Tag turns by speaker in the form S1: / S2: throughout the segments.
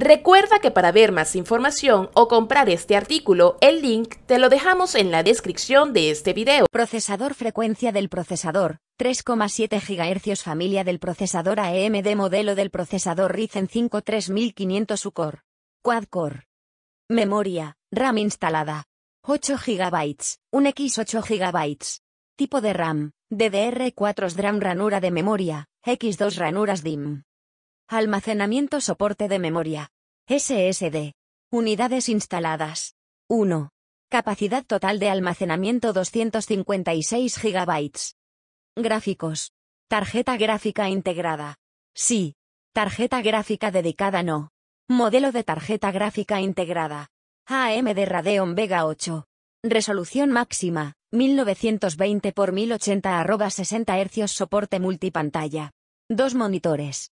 S1: Recuerda que para ver más información o comprar este artículo, el link te lo dejamos en la descripción de este video. Procesador Frecuencia del procesador
S2: 3,7 GHz Familia del procesador AMD Modelo del procesador Ryzen 5 3500 U-Core. Quad-core Memoria, RAM instalada 8 GB, un X 8 GB Tipo de RAM, DDR4 DRAM ranura de memoria, X2 ranuras DIM Almacenamiento soporte de memoria. SSD. Unidades instaladas. 1. Capacidad total de almacenamiento 256 GB. Gráficos. Tarjeta gráfica integrada. Sí. Tarjeta gráfica dedicada no. Modelo de tarjeta gráfica integrada. AMD Radeon Vega 8. Resolución máxima, 1920 x 1080 60 Hz soporte multipantalla. Dos monitores.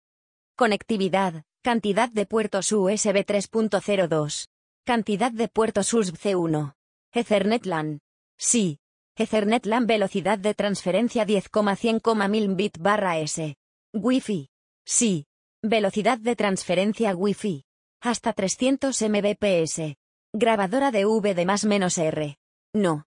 S2: Conectividad. Cantidad de puertos USB 3.02. Cantidad de puertos USB C1. Ethernet LAN. Sí. Ethernet LAN velocidad de transferencia 10,100,1000 bit barra S. Wi-Fi. Sí. Velocidad de transferencia Wi-Fi. Hasta 300 Mbps. Grabadora de V de más menos R. No.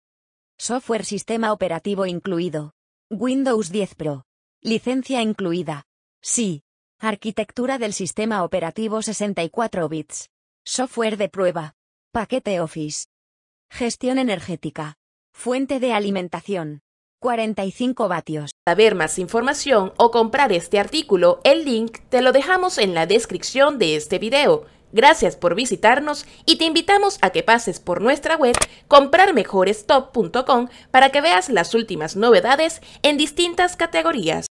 S2: Software sistema operativo incluido. Windows 10 Pro. Licencia incluida. Sí. Arquitectura del sistema operativo 64 bits. Software de prueba. Paquete Office.
S1: Gestión energética. Fuente de alimentación.
S2: 45 vatios.
S1: Para ver más información o comprar este artículo, el link te lo dejamos en la descripción de este video. Gracias por visitarnos y te invitamos a que pases por nuestra web comprarmejorestop.com para que veas las últimas novedades en distintas categorías.